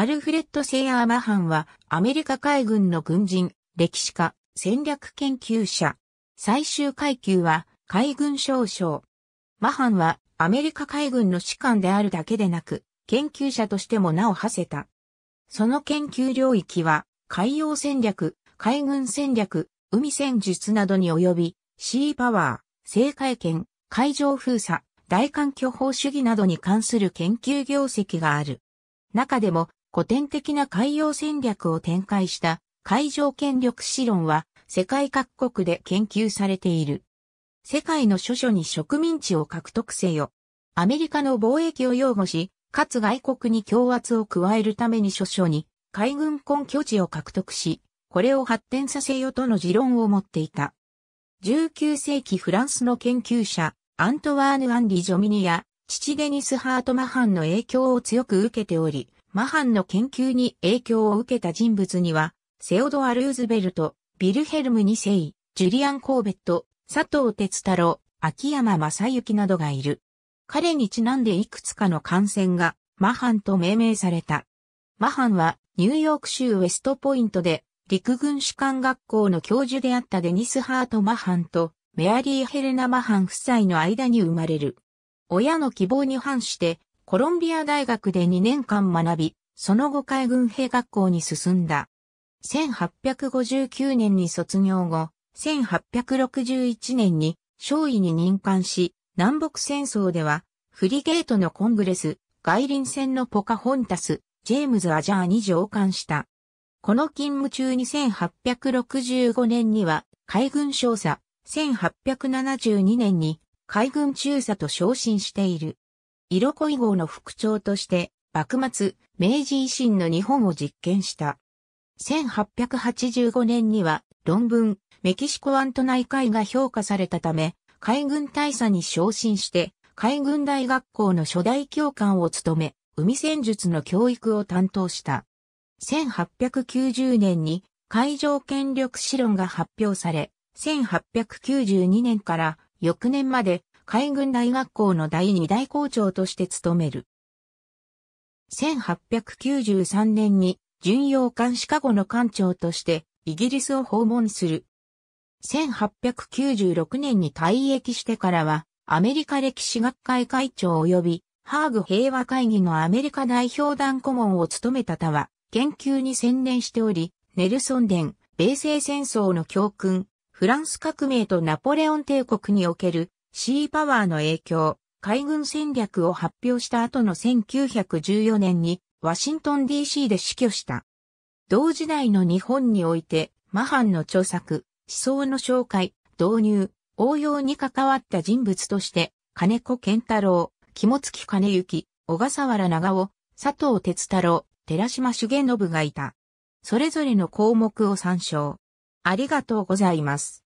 アルフレッド・セイアーマハンは、アメリカ海軍の軍人、歴史家、戦略研究者。最終階級は、海軍少将。マハンは、アメリカ海軍の士官であるだけでなく、研究者としても名を馳せた。その研究領域は、海洋戦略、海軍戦略、海戦術などに及び、シーパワー、制海権、海上封鎖、大環境法主義などに関する研究業績がある。中でも古典的な海洋戦略を展開した海上権力史論は世界各国で研究されている。世界の諸書に植民地を獲得せよ。アメリカの貿易を擁護し、かつ外国に強圧を加えるために諸書に海軍根拠地を獲得し、これを発展させよとの持論を持っていた。19世紀フランスの研究者、アントワーヌ・アンリ・ジョミニや、父デニス・ハートマハンの影響を強く受けており、マハンの研究に影響を受けた人物には、セオドア・ルーズベルト、ビルヘルム二世、ジュリアン・コーベット、佐藤哲太郎、秋山正幸などがいる。彼にちなんでいくつかの感染がマハンと命名された。マハンはニューヨーク州ウェストポイントで陸軍士官学校の教授であったデニス・ハート・マハンとメアリー・ヘレナ・マハン夫妻の間に生まれる。親の希望に反してコロンビア大学で2年間学び、その後海軍兵学校に進んだ。1859年に卒業後、1861年に少尉に任官し、南北戦争では、フリゲートのコングレス、外輪戦のポカホンタス、ジェームズ・アジャーに上官した。この勤務中に1865年には海軍少佐、1872年に海軍中佐と昇進している。色恋号の副長として、幕末、明治維新の日本を実験した。1885年には論文、メキシコ湾と内海が評価されたため、海軍大佐に昇進して、海軍大学校の初代教官を務め、海戦術の教育を担当した。1890年に海上権力史論が発表され、1892年から翌年まで海軍大学校の第二代校長として務める。1893年に巡洋艦シカゴの艦長としてイギリスを訪問する。1896年に退役してからはアメリカ歴史学会会長及びハーグ平和会議のアメリカ代表団顧問を務めた他は研究に専念しており、ネルソン伝、米西戦争の教訓、フランス革命とナポレオン帝国におけるシーパワーの影響、海軍戦略を発表した後の1914年にワシントン DC で死去した。同時代の日本において、マハンの著作、思想の紹介、導入、応用に関わった人物として、金子健太郎、肝月金行、小笠原長尾、佐藤哲太郎、寺島重信がいた。それぞれの項目を参照。ありがとうございます。